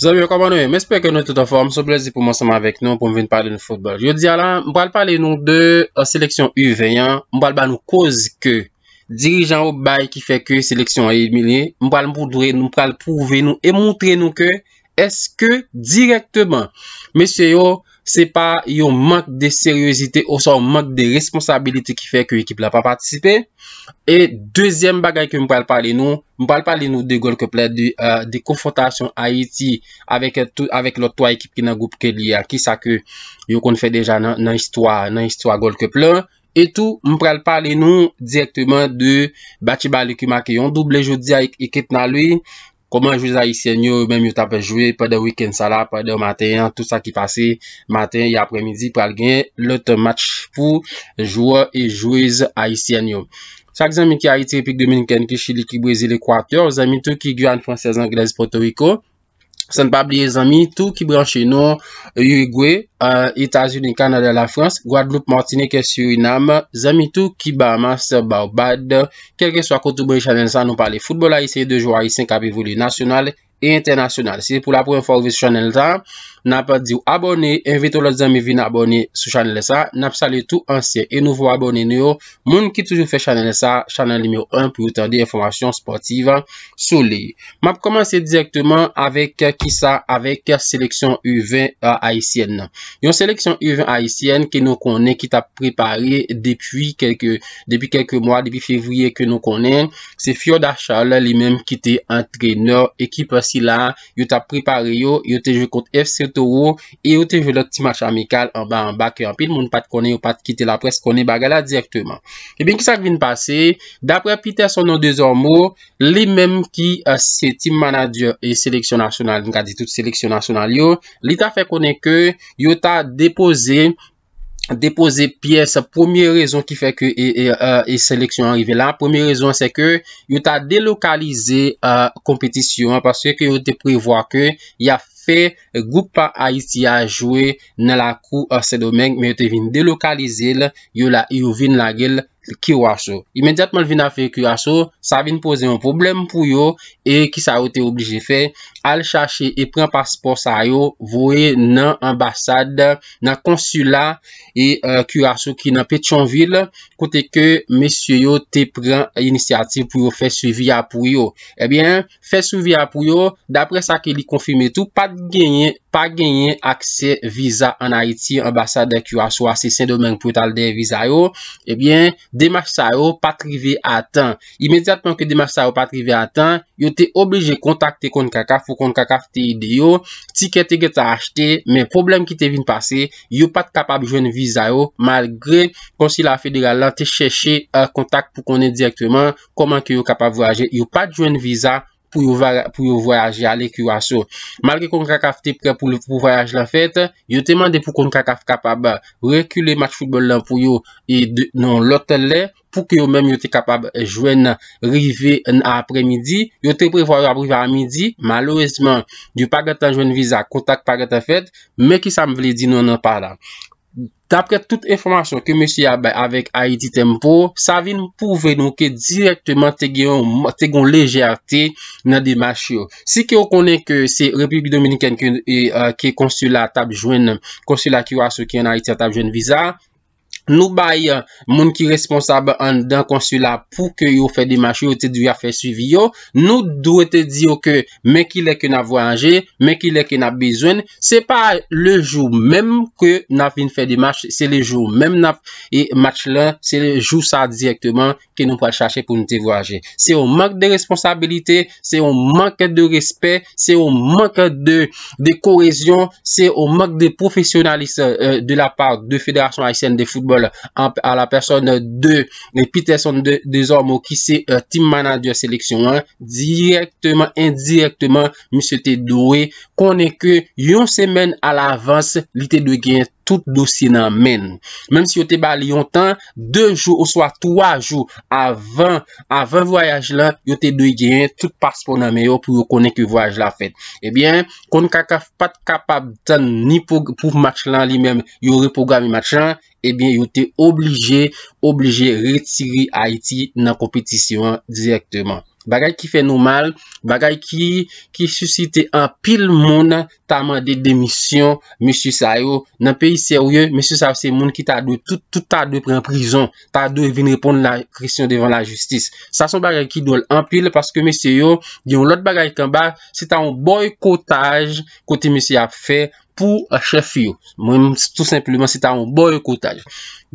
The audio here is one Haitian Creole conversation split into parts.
Zanm euh, yo koman yo, m espè ke nou touta form, sou plezi pou monsama vek nou pou m veni pale nou fotbol. Yo diya lan, m pral pale nou de seleksyon UV, m pral ba nou koz ke dirijan ou bay ki fe ke seleksyon a emilie, m pral m poudre nou, m pral pouve nou e montre nou ke eske direktman, mesye yo... Se pa yon mank de seriosite ou sa yon mank de responsabilite ki fe ke ekip la pa patisipe. E dezyen bagay ke m pral pale nou, m pral pale nou de gol keple, euh, de konfrontasyon Haiti avek lot to ekip ki nan goup ke li a, ki sa ke yon kon fe deja nan istwa, nan istwa gol keple. E tou m pral pale nou direktman de bachi bali ki maki yon double jodi ekip nan loui Koman jwèz a Isenyo, mèm yot apè jwè, pè de wikend sa la, pè de maten, tout sa ki pase, maten y apre midi, pral gen, lote match pou jwèz e jwèz a Isenyo. Sak zèm mi ki a iti epik 2015 ki chili ki brezi lèk waktyor, zèm mi tou ki gyan fransèz-anglèz-portorikò. San pabliye zami, tou ki branche nou, Yurigwe, euh, Itazil, Kanada, La France, Guadeloupe, Martinique, Suriname, zami tou ki Bahamas, Baobad. Kelke swa koutoube, chanel sa nou pale futbola, isye de jwa isen kapi voli nasyonal. e internasyonal. Se pou la pou informe sou chanel ta, na pa di ou abone evite ou la di amevi na abone sou chanel sa na pa sa le tou ansye. E nou vou abone nou, moun ki toujoun fe chanel sa chanel lémio 1 pou utande informasyon sportive sou le. Ma pou komanse direktman avek ki sa avek seleksyon UVA Aisyen. Yon seleksyon UVA Aisyen ki nou konen, ki ta prepari depi depi keke mwa, depi fevriye ki nou konen, se fyo da chal li menm ki te antreneur, ekipa Si la, yo ta pripare yo, yo te jve kont F7 ou, yo te jve lot ti match amikal, anba anba ki anpil, moun pat kone, yo pat kite la pres, kone bagala direktman. E ben ki sa vin pase, dapre Peter son nou de zon mou, li menm ki se ti manager e seleksyon nasyonal, li ta fe kone ke, yo ta depose, Depoze piye se pwemye rezon ki fek e euh, seleksyon anrive la. Pwemye rezon se ke yon ta delokalize euh, kompetisyon. Paske yo te privwa ke yon fe goupa Haiti a jwe nan la kou se domen. Me yon te vin delokalize la, yon vin la gel. kiwa sou. Imediatman vina fe kiwa sou, sa vini pose yon problem pou yo, e ki sa wote oblije fe, al chache e pren paspor sa yo, vowe nan ambasade, nan konsula, e, e kiwa sou ki nan Petionville, kote ke mesye yo te pren inisiatif pou yo fe souvia pou yo. Ebyen, eh fe souvia pou yo, dapre sa ke li konfime tou, pat genye, pa genyen akse viza an Haiti ambasade ak yo aswa se sen domen pwetal de viza yo, ebyen, demas sa yo pa trive atan. Imediatman ke demas sa yo pa trive atan, yo te oblige kontakte kon kakaf ou kon kakaf te ide yo, tikete ge ta achete, men problem ki te vin pase, yo pat kapab jwen viza yo, malgre konsi la federal lan te cheshe eh, kontak pou konen direktman koman ki yo kapab vraje, yo pat jwen viza yo. pou yo voyaje ale ki yo aso. Malke kon kakaf te pre pou voyaje la fete, yo te mande pou kon kakaf kapab rekyle match football lan pou yo nan lote le, pou ki yo menm yo te kapab jwen rive en apre midi, yo te pre vwa yo apre midi, malouesman, yo pa gata jwen viza, kontak pa gata fete, me ki sa m vle di nou nan pa la. Dapre tout informasyon ke mè sya bè avèk Aiti Tempo, sa vin pou vè nou ke direktman te gè yon lejèrte nan dimasyon. Si ki yo konen ke se Republi Dominikèn e, ki konsula tabjwen, konsula kiwa sou ki yon Aiti tabjwen viza, nou bay euh, moun ki responsab an dan konsula pou ke yo fè di match yo te dwi a fè suivi yo nou dwi te di yo ke men ki lè ke nan voyanje, men ki lè ke nan bezwen se pa le jou menm ke nan fin fè di match se le jou menm nan e, match la se jou sa direktman ke nou pral chache pou nou te voyanje se ou mank de responsabilite, se ou mank de respè, se ou mank de korezyon, se ou mank de profesyonaliste euh, de la part de Fédération Aïsienne de Football a la person 2 pi person 2 de zon mou ki se team manager seleksyon 1 direktman, indirektman mou se te doue konen ke yon semen a la avans li te doue gen tout dosye nan men. Mem si yo te bali yon tan, 2 jou ou swa 3 jou, avan, avan voyaj lan, yo te doye gen, tout paspon nan me yo pou yo konen ki voyaj la fet. Ebyen, eh kon kakaf pat kapab tan ni pou match lan li men, yo reprogrami match lan, ebyen eh yo te oblige, oblige retiri Haiti nan kompetisyon direktman. Bagay ki fè nou mal, bagay ki susite an pil moun ta man de demisyon, M. Sayo nan peyi seryo, M. Sayo se moun ki ta do tout ta do pren prizon, ta do vin repond la kresyon devan la justis. Sa son bagay ki do an pil, paske M. Sayo diyon lot bagay kanba, se ta an boykotaj kote M. Sayo a fè, pou chef yo. Mwen mwen tout sempleman, se ta yon boye koutaj.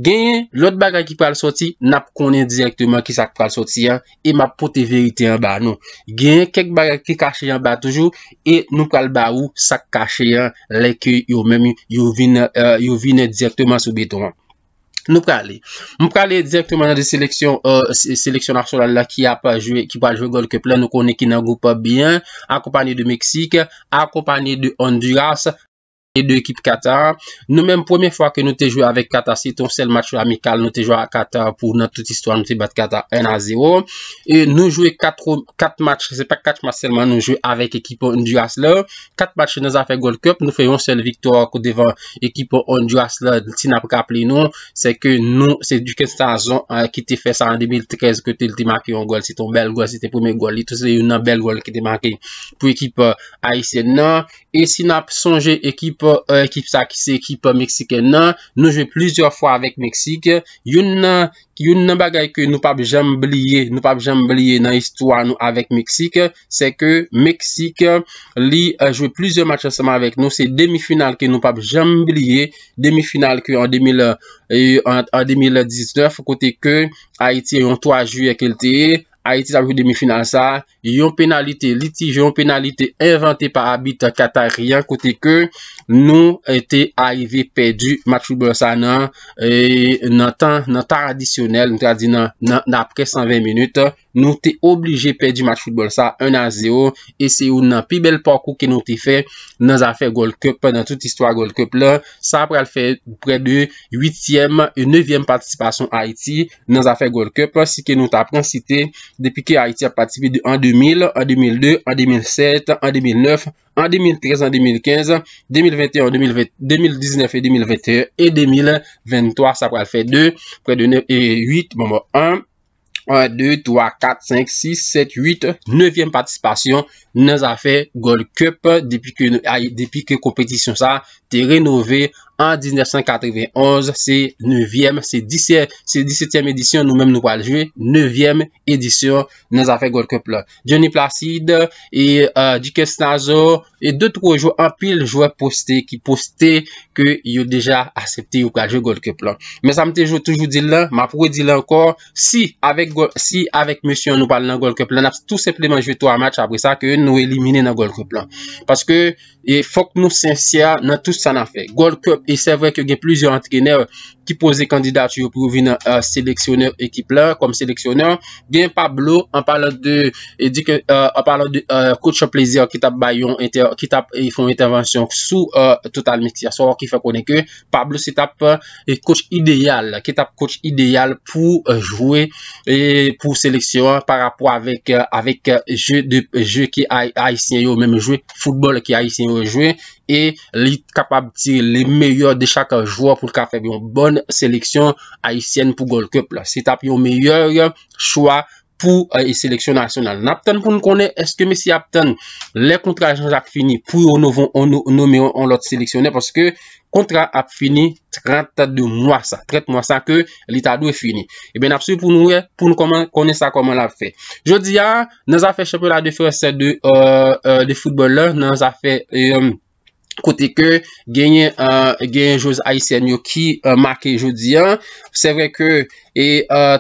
Gen, lout bagay ki pral soti, nap konen direktman ki sak pral soti yan, e map pote verite yon ba nou. Gen, kek bagay ki kache yon ba toujou, e nou pral ba ou, sak kache yon, leke yo mwen, yo vine direktman sou beton. Nou pral li. Nou pral li direktman nan de seleksyon, seleksyon arsola la ki ap jwe, ki pral jwe gol keple, nou konen ki nan goupa biyan, akopanyi de Meksik, akopanyi de Honduras, akopanyi de Meksik, e 2 ekip kata. Nou menm pwemye fwa ke nou te jwè avèk kata, se ton sel match amikal nou te jwè avèk kata pou nou tout istwa nou te bat kata 1-0. E nou jwè 4 match, se pa 4 match selman nou jwè avèk ekip Onduras la. 4 match nou zafè Gol Cup, nou fèyon sel victor kou devan ekip Onduras la. Sinap ka aple nou, se ke nou, se du 15 ans an ki te fè sa an 2013 ke te lte makè yon gol. Se ton bel gol, se te pwemè gol. E tou se yon bel gol ki te makè pou ekip AICN. E Sinap sonje ekip ekip sa ki se ekip Meksike nan nou jwe plizor fwa avèk Meksike yon nan bagay ke nou pab jambliye nan histwa nou avèk Meksike se ke Meksike li jwe plizor match anseman avèk nou se demi final ke nou pab jambliye demi final ke an 2019 kote ke Haiti en 3 ju ek elteye Aiti sa pou demifinansa, yon penalite litije, yon penalite inventi pa abit kata riyan kote ke nou te aive pedi match football sa nan. E nan tan tradisyonel, nou te a di nan apre 120 minute, nou te oblige pedi match football sa 1-0. E se ou nan pi bel pokou ke nou te fe nan zafè golkup, nan tout istwa golkup la. Sa apre al fe oupre de 8e ou 9e participasyon Aiti nan zafè golkup, si ke nou ta pronsite. depuis que Haïti a participé en 2000, en 2002, en 2007, en 2009, en 2013, en 2015, 2021, 2020, 2019 et 2021 et 2023. Ça va faire deux près de 9 et 8, bon, bon 1. 1, 2, 3, 4, 5, 6, 7, 8 9e patisipasyon nou a fe Gol Cup depi ke kompetisyon sa te renové an 1991 se 9e se 17e edisyon nou mèm nou pral jwe 9e edisyon nou a fe Gol Cup la Johnny Placide, Dike euh, Stazor e 2-3 jou an pil jouè poste ki poste ki yo deja asepte ou pral jwe Gol Cup la men sa mte jou toujou di lan ma pouwe di lan kon si avek si avek mesyon nou pale nan Gold Cup nan apse tout sepleman jweto a match apre sa ke nou elimine nan Gold Cup lan. Paske, fok nou sensia nan tout sa nan fe. Gold Cup, e se vwe ke gen plizio antrener ki pose kandidatio pou vi nan seleksyoner ekip la, kom seleksyoner. Gen Pablo, an pale de euh, euh, coach a plezier ki tap bayon, ki tap, e yon foun intervensyon sou euh, total metir. So, ki fapone ke, Pablo se tap e coach ideal, ki tap coach ideal pou jwe e pou seleksyon par rapport avèk jè ki a Aïsien yo mèm jwè. Foutbol ki a Aïsien yo jwè. Et kapabitir lè meyòr de chak jwò pou ka feb yon bon seleksyon Aïsien pou Gol Cup. Se tap yon meyòr choua pou y eh, e seleksyon nasyonal. N ap ten pou nou konen, eske mesi ap ten, le kontrajan ap fini, pou nou mè an lot seleksyonè, poske kontra ap fini, 32 mwasa, 30 mwasa, ke l'itadou e fini. E ben ap se pou nou konen sa, konen sa konen la fe. Je di ya, nou a fe chepou la defese de, de foutebol, nou a fe foutebol, Kote ke genye jose a isen yo ki make jodi an. Se vre ke e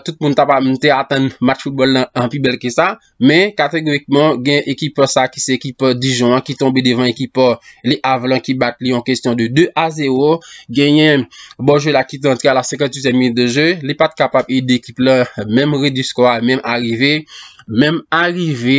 tout moun taba mwen te atan match football nan pi bel ke sa. Men kategorikman gen ekip sa ki se ekip Dijon an ki tombe devan ekip li avlan ki bat li an kestyon de 2 a 0. Genyen bonjou la ki te antre a la 57 min de je. Li pat kapap i e de ekip la menm redi skwa, menm arive, menm arive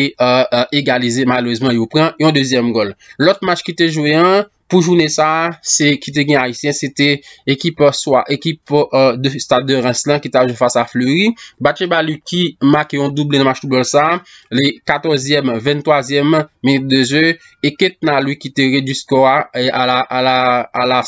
egalize euh, euh, malouzman yo pren yon dezyem gol. Lot match ki te jowe an. Poujoune sa, se ki te gen a isen, se te ekipo euh, swa, ekipo euh, de stad de Renslan ki te aje fasa Fleury. Batche bali ki ma ki yon double nan Machu Balsa, le 14e, 23e mi de je, e ket nan lui ki te redusko a la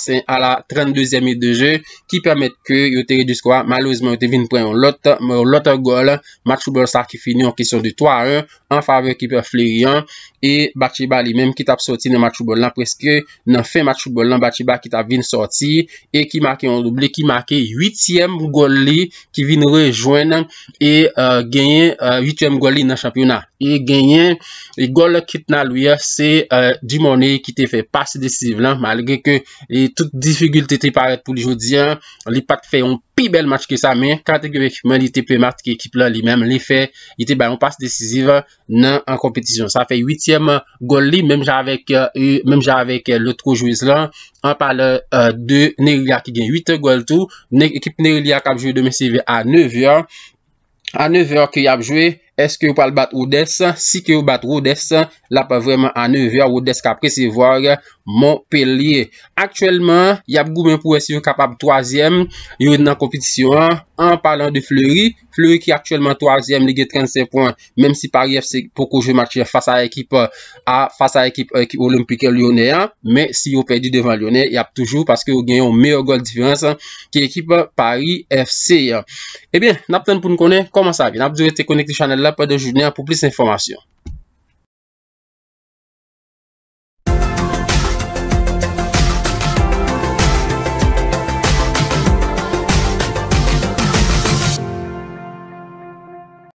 32e mi de je, ki pwemet ke yo te redusko a, malouzman yo te vin pren yon lote, yon lote gol, Machu Balsa ki fini an kesyon de 3-1, an fave ki pe Fleury an, e Batche bali menm ki tap soti nan Machu Balsa preske nan, fè mat choubol lan bachiba ki ta vin sorti e ki make yon ouble, ki make yutiyem gol li, ki vin rejoen nan, e euh, genyen yutiyem euh, gol li nan champyonat e genyen, e gol kit nan louye, se euh, di mouni ki te fè pasi desisiv lan, malge ke e tout difigulte te paret pou li joudi li pat fè yon pi bel mat ki sa men, kateke ekipman, li te pè mat ki ekip la li men, li fè, yete yon pasi desisiv nan an kompetisyon sa fè yutiyem gol li, menm javek, menm javek le koujou iz lan, an pale euh, de Neulia ki gen 8 gol tou ekip Neulia ki ap jwe de Mesivie a 9-1 a 9-1 ki ap jwe Eske ou pal bat Oudes Si ke ou bat Oudes La pa vreman aneve A Oudes ka presevore Montpellier Aktuelman Yap goumen pou esi ou kapab Troasyem Yo ou nan kompetisyon An palan de Fleury Fleury ki aktuelman Troasyem ligye 35 point Mem si pari FC Poko je matche Fasa ekip Fasa ekip euh, Olimpike Lyonnais Me si yo perdi devan Lyonnais Yap toujou Paske yo genyon Meyo gol difyans Ki ekip Pari FC Ebyen Nap ten pou nou konen Koman sa Vina pou zure te konek te chanel la là pas de journée pour plus d'informations.